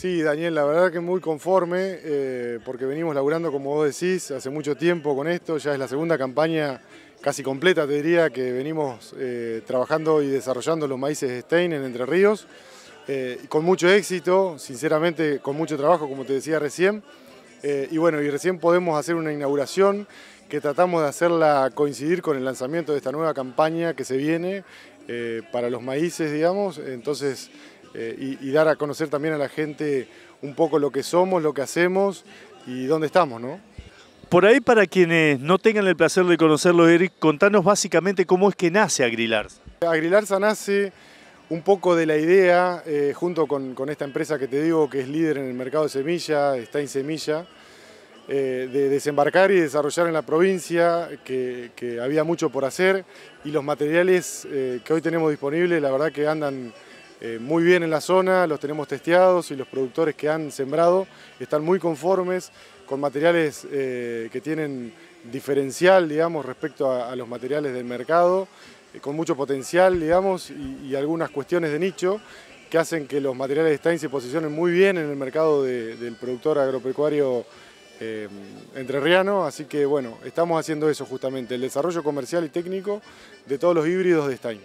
Sí, Daniel, la verdad que muy conforme, eh, porque venimos laburando, como vos decís, hace mucho tiempo con esto, ya es la segunda campaña casi completa, te diría, que venimos eh, trabajando y desarrollando los maíces de Stein en Entre Ríos, eh, con mucho éxito, sinceramente con mucho trabajo, como te decía recién, y bueno, y recién podemos hacer una inauguración que tratamos de hacerla coincidir con el lanzamiento de esta nueva campaña que se viene para los maíces, digamos, entonces eh, y, dar a conocer también a la gente un poco lo que somos, lo que hacemos y dónde estamos, ¿no? Por ahí, para quienes no tengan el placer de conocerlo, Eric, contanos básicamente cómo es que nace Agrilarza. Agrilarza nace un poco de la idea, eh, junto con, esta empresa que te digo que es líder en el mercado de semilla, está en semilla, eh, de desembarcar y desarrollar en la provincia, que, había mucho por hacer y los materiales que hoy tenemos disponibles, la verdad que andan eh, muy bien en la zona, los tenemos testeados y los productores que han sembrado están muy conformes con materiales eh, que tienen diferencial, digamos, respecto a, los materiales del mercado, eh, con mucho potencial, digamos, y, algunas cuestiones de nicho que hacen que los materiales de Stein se posicionen muy bien en el mercado del productor agropecuario entrerriano, así que bueno, estamos haciendo eso justamente, el desarrollo comercial y técnico de todos los híbridos de Stein.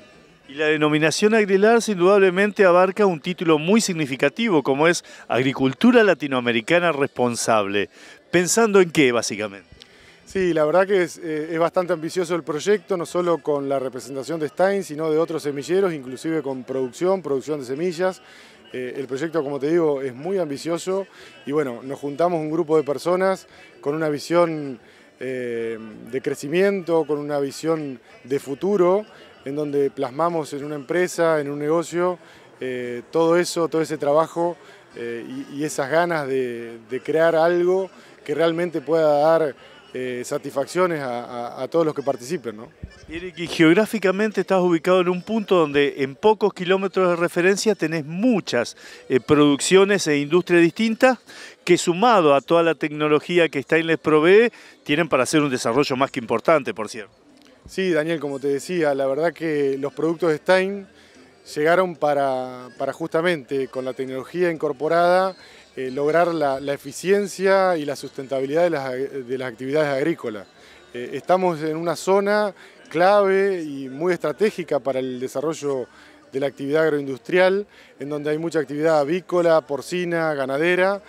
Y la denominación Agrilar indudablemente abarca un título muy significativo como es Agricultura Latinoamericana Responsable. ¿Pensando en qué básicamente? Sí, la verdad que es, eh, bastante ambicioso el proyecto, no solo con la representación de Stein, sino de otros semilleros, inclusive con producción, producción de semillas. Eh, el proyecto, como te digo, es muy ambicioso y bueno, nos juntamos un grupo de personas con una visión eh, de crecimiento, con una visión de futuro en donde plasmamos en una empresa, en un negocio, eh, todo eso, todo ese trabajo eh, y, esas ganas de, crear algo que realmente pueda dar eh, satisfacciones a, todos los que participen. ¿no? geográficamente estás ubicado en un punto donde en pocos kilómetros de referencia tenés muchas producciones e industrias distintas que sumado a toda la tecnología que Stein les provee, tienen para hacer un desarrollo más que importante, por cierto. Sí, Daniel, como te decía, la verdad que los productos de Stein llegaron para, justamente con la tecnología incorporada eh, lograr la, eficiencia y la sustentabilidad de las, actividades agrícolas. Eh, estamos en una zona clave y muy estratégica para el desarrollo de la actividad agroindustrial, en donde hay mucha actividad avícola, porcina, ganadera,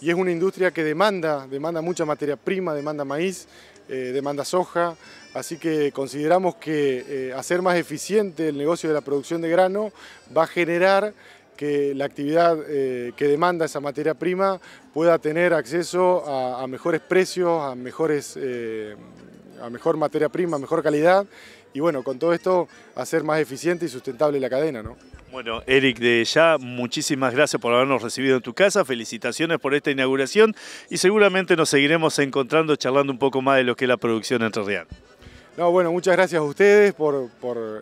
y es una industria que demanda, demanda mucha materia prima, demanda maíz, eh, demanda soja, así que consideramos que eh, hacer más eficiente el negocio de la producción de grano va a generar que la actividad eh, que demanda esa materia prima pueda tener acceso a mejores precios, a mejores a mejor materia prima, mejor calidad y bueno, con todo esto hacer más eficiente y sustentable la cadena, ¿no? Bueno, Eric de ya, muchísimas gracias por habernos recibido en tu casa, felicitaciones por esta inauguración y seguramente nos seguiremos encontrando charlando un poco más de lo que es la producción Real bueno, muchas gracias a ustedes por,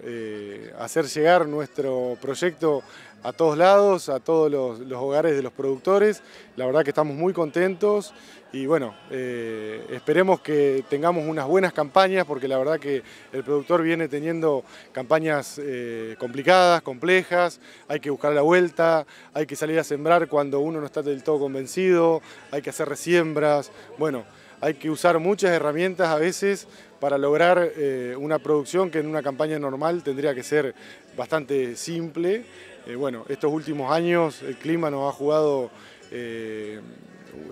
eh, hacer llegar nuestro proyecto a todos lados, a todos los, hogares de los productores. La verdad que estamos muy contentos y bueno, eh, esperemos que tengamos unas buenas campañas porque la verdad que el productor viene teniendo campañas eh, complicadas, complejas, hay que buscar la vuelta, hay que salir a sembrar cuando uno no está del todo convencido, hay que hacer resiembras, bueno hay que usar muchas herramientas a veces para lograr eh, una producción que en una campaña normal tendría que ser bastante simple. Eh, bueno, estos últimos años el clima nos ha jugado eh,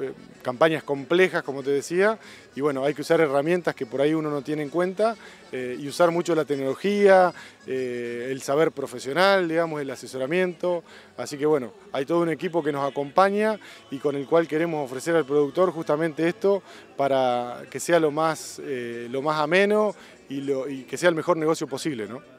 eh, campañas complejas, como te decía, y bueno, hay que usar herramientas que por ahí uno no tiene en cuenta eh, y usar mucho la tecnología, el saber profesional, digamos, el asesoramiento. Así que bueno, hay todo un equipo que nos acompaña y con el cual queremos ofrecer al productor justamente esto para que sea lo más, lo más ameno y, y que sea el mejor negocio posible, ¿no?